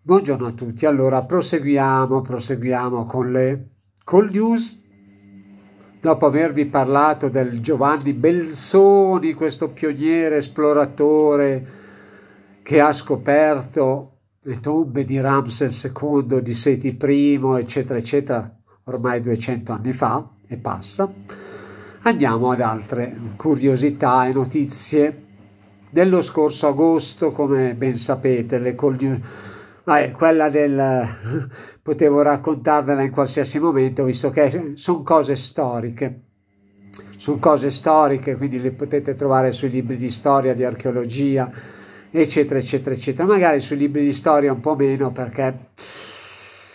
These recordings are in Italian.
Buongiorno a tutti, allora proseguiamo, proseguiamo con le call news. Dopo avervi parlato del Giovanni Belsoni, questo pioniere esploratore che ha scoperto le tombe di Ramses II, di Seti I, eccetera, eccetera, ormai 200 anni fa e passa, andiamo ad altre curiosità e notizie. Nello scorso agosto, come ben sapete, le call news ma ah, è eh, quella del potevo raccontarvela in qualsiasi momento, visto che sono cose storiche. Sono cose storiche, quindi le potete trovare sui libri di storia, di archeologia, eccetera, eccetera, eccetera. Magari sui libri di storia un po' meno perché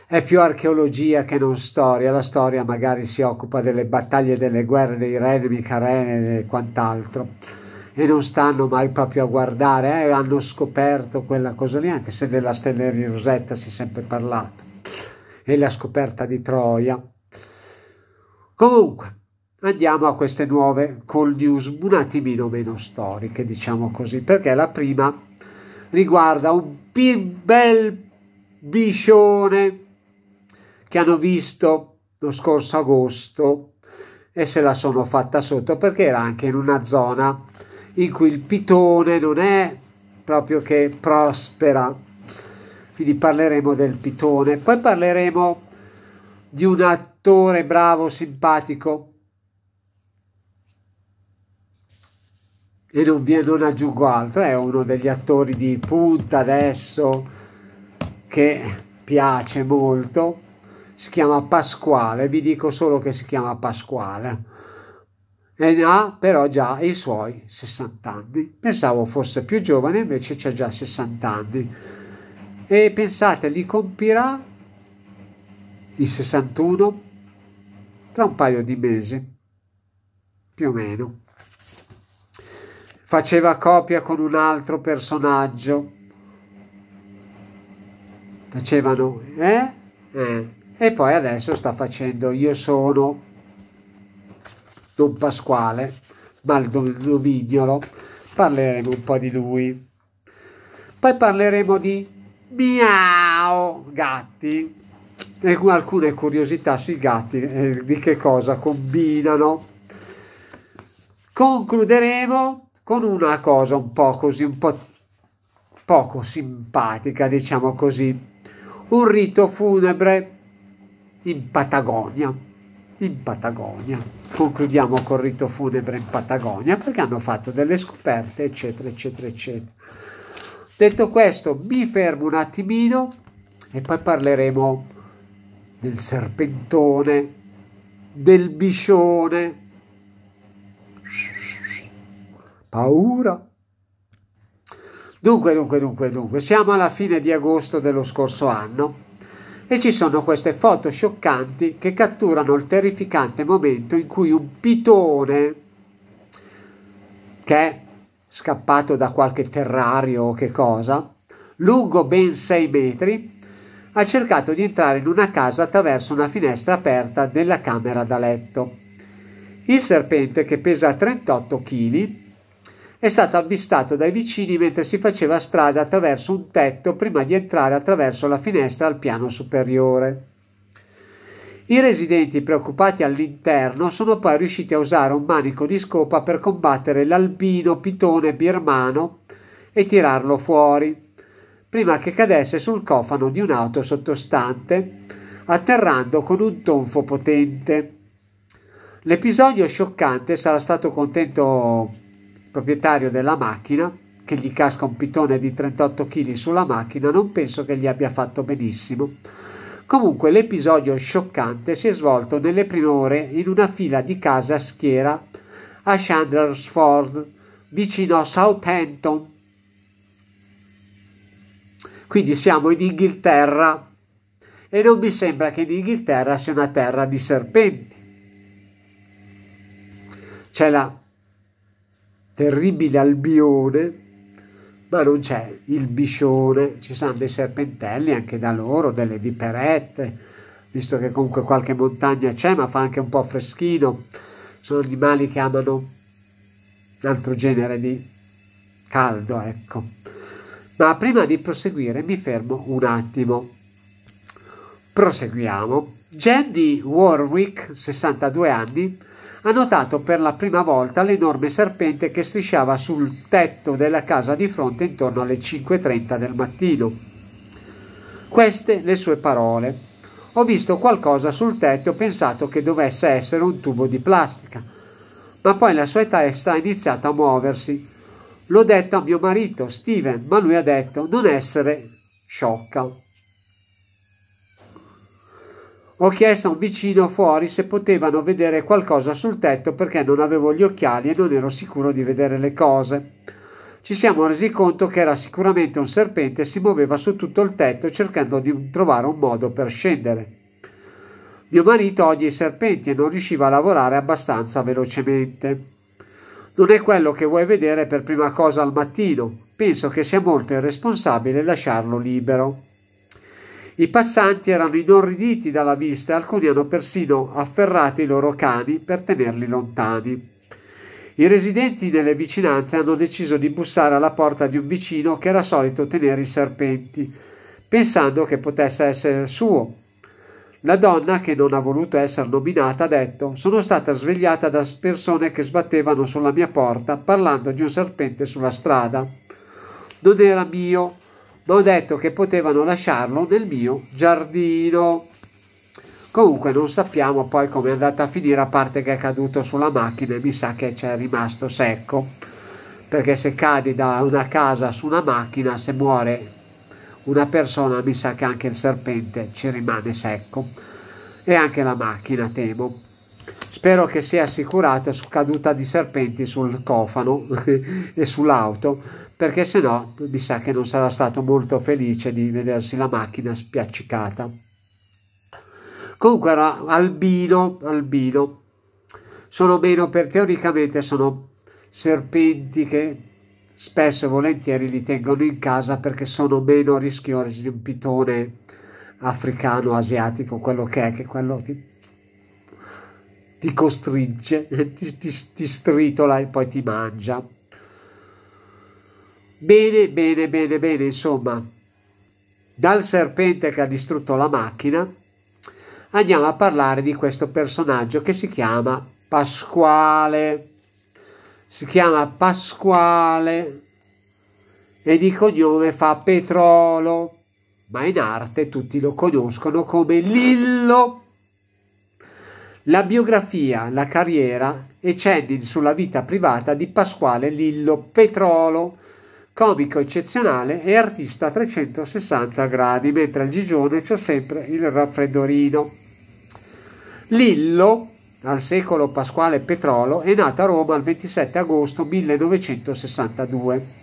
è più archeologia che non storia. La storia magari si occupa delle battaglie, delle guerre, dei re, dei micarene e quant'altro e non stanno mai proprio a guardare, eh, hanno scoperto quella cosa lì, anche se della stella di Rosetta si è sempre parlato, e la scoperta di Troia. Comunque, andiamo a queste nuove call news un attimino meno storiche, diciamo così, perché la prima riguarda un bel biscione che hanno visto lo scorso agosto e se la sono fatta sotto perché era anche in una zona in cui il pitone non è proprio che prospera. Quindi parleremo del pitone. Poi parleremo di un attore bravo, simpatico. E non, vi, non aggiungo altro, è uno degli attori di punta adesso che piace molto. Si chiama Pasquale, vi dico solo che si chiama Pasquale e ha però già i suoi 60 anni. Pensavo fosse più giovane, invece c'è già 60 anni. E pensate, li compirà di 61 tra un paio di mesi, più o meno. Faceva copia con un altro personaggio. Facevano, eh? eh. E poi adesso sta facendo Io sono Don Pasquale, Maldonado parleremo un po' di lui. Poi parleremo di miau gatti e alcune curiosità sui gatti eh, di che cosa combinano. Concluderemo con una cosa un po' così, un po' poco simpatica, diciamo così, un rito funebre in Patagonia in Patagonia. Concludiamo col rito funebre in Patagonia perché hanno fatto delle scoperte, eccetera, eccetera, eccetera. Detto questo, mi fermo un attimino e poi parleremo del serpentone, del biscione. Paura. Dunque, dunque, dunque, dunque, siamo alla fine di agosto dello scorso anno e ci sono queste foto scioccanti che catturano il terrificante momento in cui un pitone che è scappato da qualche terrario o che cosa, lungo ben 6 metri, ha cercato di entrare in una casa attraverso una finestra aperta della camera da letto. Il serpente, che pesa 38 kg, è stato avvistato dai vicini mentre si faceva strada attraverso un tetto prima di entrare attraverso la finestra al piano superiore. I residenti preoccupati all'interno sono poi riusciti a usare un manico di scopa per combattere l'albino pitone birmano e tirarlo fuori, prima che cadesse sul cofano di un'auto sottostante, atterrando con un tonfo potente. L'episodio scioccante sarà stato contento proprietario della macchina, che gli casca un pitone di 38 kg sulla macchina, non penso che gli abbia fatto benissimo. Comunque l'episodio scioccante si è svolto nelle prime ore in una fila di casa a schiera a Chandlersford, vicino a Southampton. Quindi siamo in Inghilterra e non mi sembra che l'Inghilterra in sia una terra di serpenti. C'è la terribile albione, ma non c'è il biscione, ci sono dei serpentelli anche da loro, delle viperette, visto che comunque qualche montagna c'è, ma fa anche un po' freschino. Sono animali che amano un altro genere di caldo, ecco. Ma prima di proseguire mi fermo un attimo. Proseguiamo. Jenny Warwick, 62 anni, ha notato per la prima volta l'enorme serpente che strisciava sul tetto della casa di fronte intorno alle 5.30 del mattino. Queste le sue parole. Ho visto qualcosa sul tetto e ho pensato che dovesse essere un tubo di plastica, ma poi la sua testa ha iniziato a muoversi. L'ho detto a mio marito, Steven, ma lui ha detto non essere sciocca. Ho chiesto a un vicino fuori se potevano vedere qualcosa sul tetto perché non avevo gli occhiali e non ero sicuro di vedere le cose. Ci siamo resi conto che era sicuramente un serpente e si muoveva su tutto il tetto cercando di trovare un modo per scendere. Mio marito odia i serpenti e non riusciva a lavorare abbastanza velocemente. Non è quello che vuoi vedere per prima cosa al mattino. Penso che sia molto irresponsabile lasciarlo libero. I passanti erano inorriditi dalla vista e alcuni hanno persino afferrato i loro cani per tenerli lontani. I residenti nelle vicinanze hanno deciso di bussare alla porta di un vicino che era solito tenere i serpenti, pensando che potesse essere suo. La donna, che non ha voluto essere nominata, ha detto Sono stata svegliata da persone che sbattevano sulla mia porta parlando di un serpente sulla strada. Non era mio, ma ho detto che potevano lasciarlo nel mio giardino. Comunque non sappiamo poi come è andata a finire, a parte che è caduto sulla macchina e mi sa che c'è rimasto secco. Perché se cadi da una casa su una macchina, se muore una persona, mi sa che anche il serpente ci rimane secco. E anche la macchina, temo. Spero che sia assicurata su caduta di serpenti sul cofano e sull'auto perché se no mi sa che non sarà stato molto felice di vedersi la macchina spiaccicata. Comunque era albino, albino, sono meno per teoricamente sono serpenti che spesso e volentieri li tengono in casa perché sono meno rischiosi di un pitone africano, asiatico, quello che è, che quello ti, ti costringe, ti, ti, ti stritola e poi ti mangia. Bene, bene, bene, bene, insomma, dal serpente che ha distrutto la macchina, andiamo a parlare di questo personaggio che si chiama Pasquale. Si chiama Pasquale e di cognome fa Petrolo, ma in arte tutti lo conoscono come Lillo. La biografia, la carriera e cenni sulla vita privata di Pasquale Lillo Petrolo comico eccezionale e artista a 360 gradi, mentre al Gigione c'è sempre il raffreddorino. Lillo, al secolo Pasquale Petrolo, è nato a Roma il 27 agosto 1962.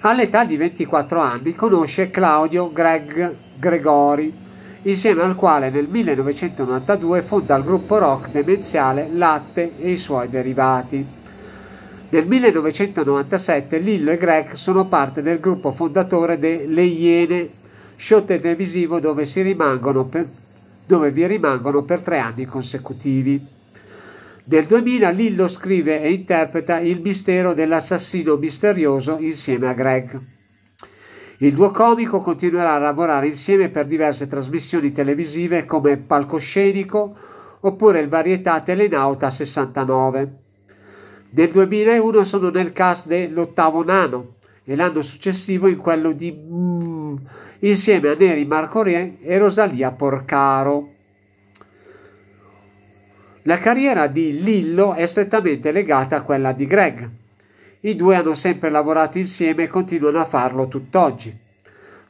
All'età di 24 anni conosce Claudio Greg Gregori, insieme al quale nel 1992 fonda il gruppo rock demenziale Latte e i suoi derivati. Nel 1997 Lillo e Greg sono parte del gruppo fondatore de Le Iene, show televisivo dove, per, dove vi rimangono per tre anni consecutivi. Nel 2000 Lillo scrive e interpreta Il mistero dell'assassino misterioso insieme a Greg. Il duo comico continuerà a lavorare insieme per diverse trasmissioni televisive come Palcoscenico oppure il varietà Telenauta 69. Nel 2001 sono nel cast dell'ottavo nano e l'anno successivo in quello di mm, insieme a Neri Marco Rien e Rosalia Porcaro. La carriera di Lillo è strettamente legata a quella di Greg. I due hanno sempre lavorato insieme e continuano a farlo tutt'oggi.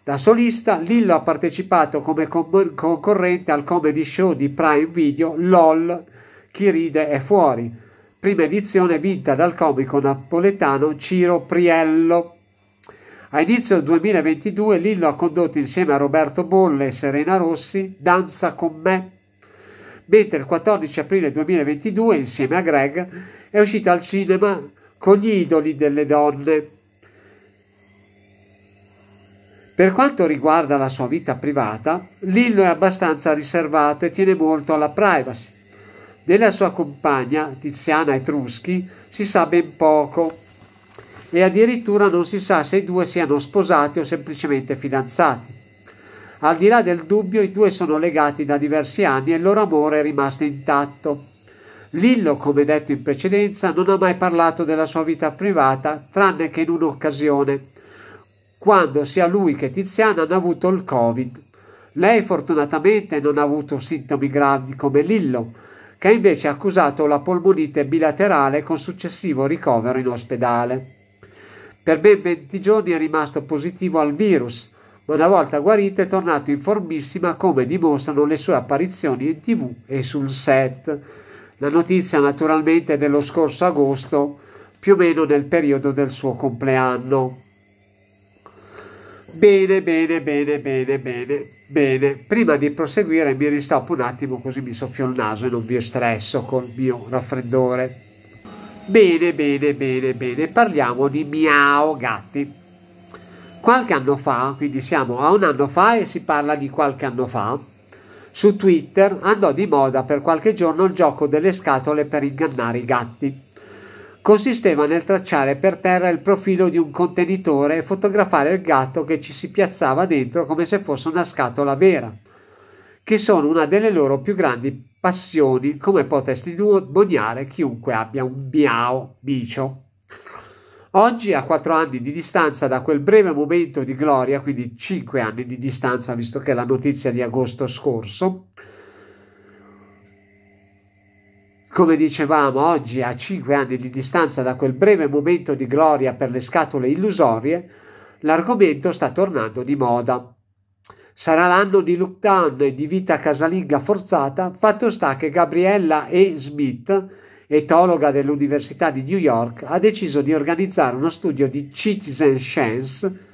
Da solista, Lillo ha partecipato come com- concorrente al comedy show di Prime Video LOL Chi ride è fuori, prima edizione vinta dal comico napoletano Ciro Priello. A inizio 2022 Lillo ha condotto insieme a Roberto Bolle e Serena Rossi Danza con me, mentre il 14 aprile 2022 insieme a Greg è uscita al cinema con gli idoli delle donne. Per quanto riguarda la sua vita privata, Lillo è abbastanza riservato e tiene molto alla privacy della sua compagna, Tiziana Etruschi, si sa ben poco e addirittura non si sa se i due siano sposati o semplicemente fidanzati. Al di là del dubbio, i due sono legati da diversi anni e il loro amore è rimasto intatto. Lillo, come detto in precedenza, non ha mai parlato della sua vita privata, tranne che in un'occasione, quando sia lui che Tiziana hanno avuto il Covid. Lei fortunatamente non ha avuto sintomi gravi come Lillo, che ha invece accusato la polmonite bilaterale con successivo ricovero in ospedale. Per ben 20 giorni è rimasto positivo al virus, ma una volta guarito è tornato in formissima come dimostrano le sue apparizioni in tv e sul set. La notizia naturalmente è dello scorso agosto, più o meno nel periodo del suo compleanno. Bene, bene, bene, bene, bene. Bene, prima di proseguire mi ristoppo un attimo così mi soffio il naso e non vi estresso col mio raffreddore. Bene, bene, bene, bene, parliamo di miao gatti. Qualche anno fa, quindi siamo a un anno fa e si parla di qualche anno fa, su Twitter andò di moda per qualche giorno il gioco delle scatole per ingannare i gatti consisteva nel tracciare per terra il profilo di un contenitore e fotografare il gatto che ci si piazzava dentro come se fosse una scatola vera, che sono una delle loro più grandi passioni, come può testimoniare chiunque abbia un miao bicio. Oggi, a quattro anni di distanza da quel breve momento di gloria, quindi cinque anni di distanza, visto che è la notizia di agosto scorso, Come dicevamo oggi, a cinque anni di distanza da quel breve momento di gloria per le scatole illusorie, l'argomento sta tornando di moda. Sarà l'anno di lockdown e di vita casalinga forzata, fatto sta che Gabriella E. Smith, etologa dell'Università di New York, ha deciso di organizzare uno studio di citizen science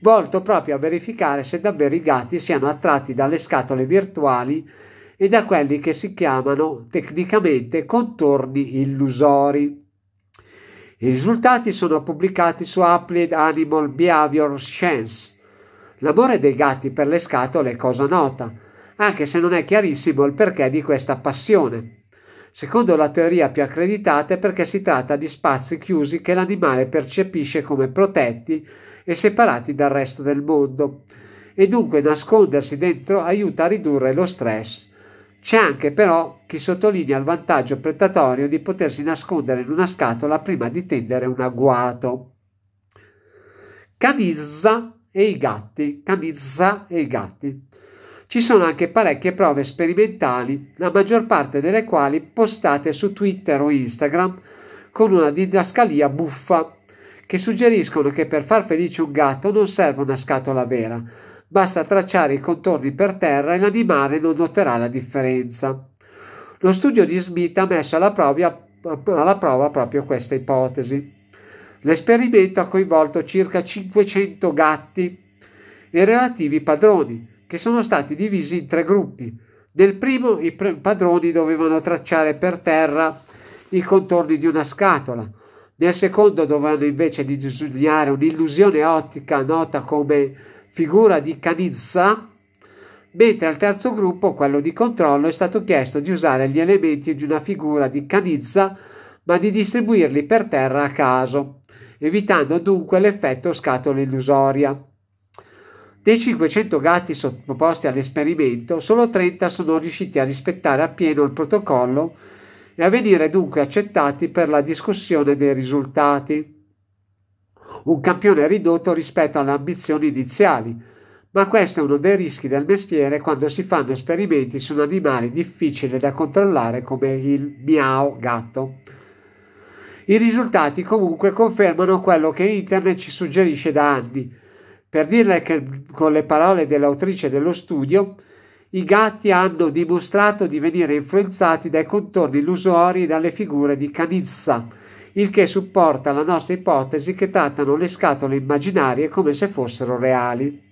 volto proprio a verificare se davvero i gatti siano attratti dalle scatole virtuali e da quelli che si chiamano tecnicamente contorni illusori. I risultati sono pubblicati su Applied Animal Behavior Science. L'amore dei gatti per le scatole è cosa nota, anche se non è chiarissimo il perché di questa passione. Secondo la teoria più accreditata è perché si tratta di spazi chiusi che l'animale percepisce come protetti e separati dal resto del mondo e dunque nascondersi dentro aiuta a ridurre lo stress c'è anche però chi sottolinea il vantaggio predatorio di potersi nascondere in una scatola prima di tendere un agguato. Camizza e i gatti. Camizza e i gatti. Ci sono anche parecchie prove sperimentali, la maggior parte delle quali postate su Twitter o Instagram con una didascalia buffa, che suggeriscono che per far felice un gatto non serve una scatola vera, Basta tracciare i contorni per terra e l'animale non noterà la differenza. Lo studio di Smith ha messo alla prova, alla prova proprio questa ipotesi. L'esperimento ha coinvolto circa 500 gatti e relativi padroni, che sono stati divisi in tre gruppi. Nel primo i padroni dovevano tracciare per terra i contorni di una scatola, nel secondo dovevano invece disegnare un'illusione ottica nota come figura di Canizza, mentre al terzo gruppo, quello di controllo, è stato chiesto di usare gli elementi di una figura di Canizza ma di distribuirli per terra a caso, evitando dunque l'effetto scatola illusoria. Dei 500 gatti sottoposti all'esperimento, solo 30 sono riusciti a rispettare appieno il protocollo e a venire dunque accettati per la discussione dei risultati un campione ridotto rispetto alle ambizioni iniziali, ma questo è uno dei rischi del mestiere quando si fanno esperimenti su un animale difficile da controllare come il miau gatto. I risultati comunque confermano quello che Internet ci suggerisce da anni. Per dirle che, con le parole dell'autrice dello studio, i gatti hanno dimostrato di venire influenzati dai contorni illusori e dalle figure di canizza, il che supporta la nostra ipotesi che trattano le scatole immaginarie come se fossero reali.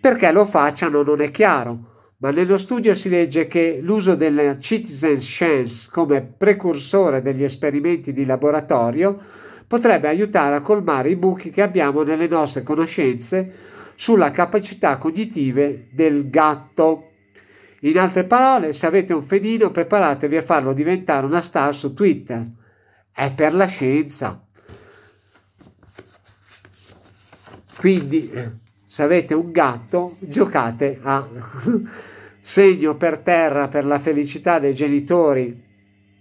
Perché lo facciano non è chiaro, ma nello studio si legge che l'uso della citizen science come precursore degli esperimenti di laboratorio potrebbe aiutare a colmare i buchi che abbiamo nelle nostre conoscenze sulla capacità cognitive del gatto. In altre parole, se avete un felino, preparatevi a farlo diventare una star su Twitter è per la scienza. Quindi, eh, se avete un gatto, giocate a segno per terra per la felicità dei genitori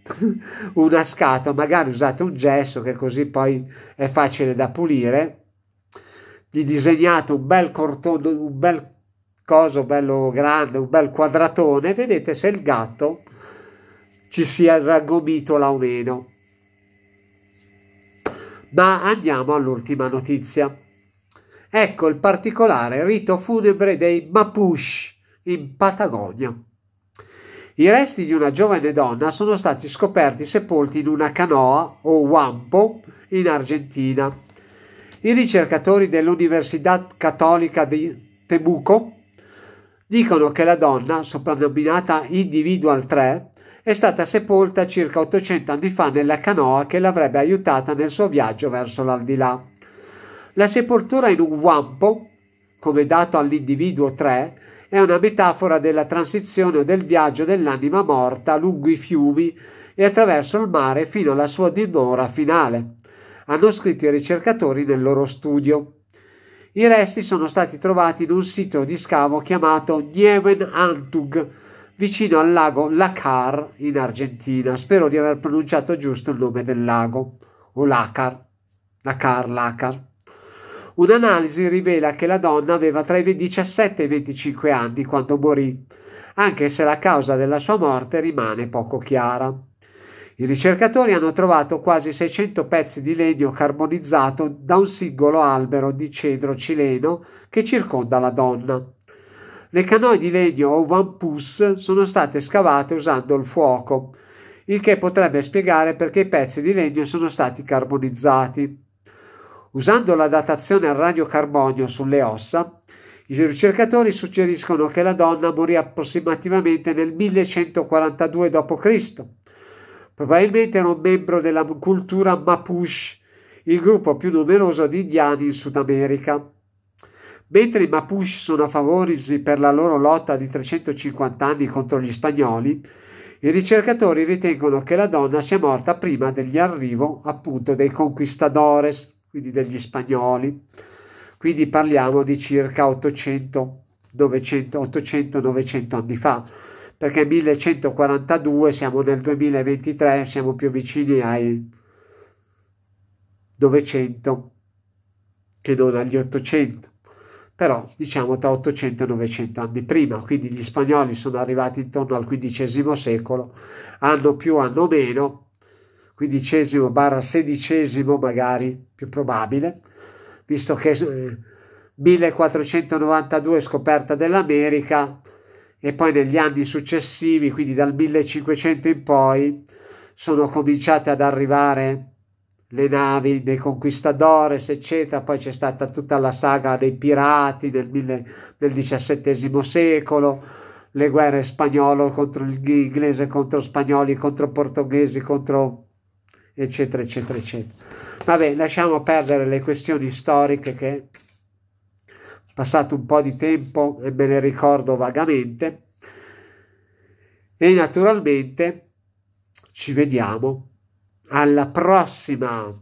una scatola, magari usate un gesso che così poi è facile da pulire. Gli disegnate un bel cortone, un bel coso bello grande, un bel quadratone, vedete se il gatto ci si raggomitola o meno. Ma andiamo all'ultima notizia. Ecco il particolare rito funebre dei Mapuche in Patagonia. I resti di una giovane donna sono stati scoperti sepolti in una canoa o wampo in Argentina. I ricercatori dell'Università Cattolica di Temuco dicono che la donna, soprannominata Individual 3, è stata sepolta circa 800 anni fa nella canoa che l'avrebbe aiutata nel suo viaggio verso l'aldilà. La sepoltura in un wampo, come dato all'individuo 3, è una metafora della transizione o del viaggio dell'anima morta lungo i fiumi e attraverso il mare fino alla sua dimora finale, hanno scritto i ricercatori nel loro studio. I resti sono stati trovati in un sito di scavo chiamato Nieven Antug, vicino al lago Lacar in Argentina. Spero di aver pronunciato giusto il nome del lago, o Lacar, Lacar, Lacar. Un'analisi rivela che la donna aveva tra i 17 e i 25 anni quando morì, anche se la causa della sua morte rimane poco chiara. I ricercatori hanno trovato quasi 600 pezzi di legno carbonizzato da un singolo albero di cedro cileno che circonda la donna. Le canoe di legno o wampus sono state scavate usando il fuoco, il che potrebbe spiegare perché i pezzi di legno sono stati carbonizzati. Usando la datazione al radiocarbonio sulle ossa, i ricercatori suggeriscono che la donna morì approssimativamente nel 1142 d.C. Probabilmente era un membro della cultura Mapuche, il gruppo più numeroso di indiani in Sud America. Mentre i Mapuche sono a favorirsi per la loro lotta di 350 anni contro gli spagnoli, i ricercatori ritengono che la donna sia morta prima dell'arrivo appunto dei conquistadores, quindi degli spagnoli. Quindi parliamo di circa 800, 900, 800, 900 anni fa, perché 1142 siamo nel 2023, siamo più vicini ai 900 che non agli 800 però diciamo tra 800 e 900 anni prima, quindi gli spagnoli sono arrivati intorno al XV secolo, anno più anno meno, XV barra XVI magari più probabile, visto che eh, 1492 scoperta dell'America e poi negli anni successivi, quindi dal 1500 in poi, sono cominciate ad arrivare le navi dei conquistadores, eccetera, poi c'è stata tutta la saga dei pirati del, mille, del XVII secolo, le guerre spagnolo contro inglese, contro spagnoli, contro portoghesi, contro eccetera, eccetera, eccetera. Vabbè, lasciamo perdere le questioni storiche che passato un po' di tempo e me le ricordo vagamente. E naturalmente ci vediamo alla prossima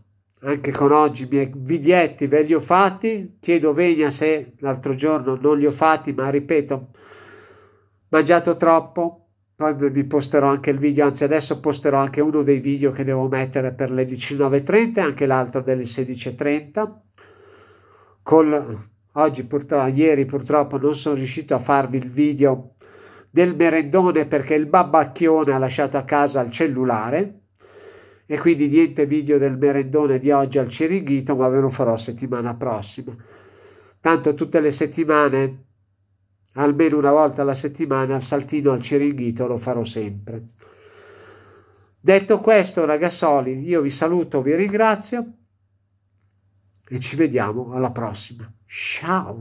anche con oggi i miei biglietti ve li ho fatti chiedo venia se l'altro giorno non li ho fatti ma ripeto mangiato troppo poi vi posterò anche il video anzi adesso posterò anche uno dei video che devo mettere per le 19.30 anche l'altro delle 16.30 con oggi purtroppo ieri purtroppo non sono riuscito a farvi il video del merendone perché il babacchione ha lasciato a casa il cellulare e quindi niente video del merendone di oggi al Ceringhito, ma ve lo farò settimana prossima. Tanto tutte le settimane, almeno una volta alla settimana, il saltino al Ceringhito lo farò sempre. Detto questo, ragazzoli, io vi saluto, vi ringrazio e ci vediamo alla prossima. Ciao!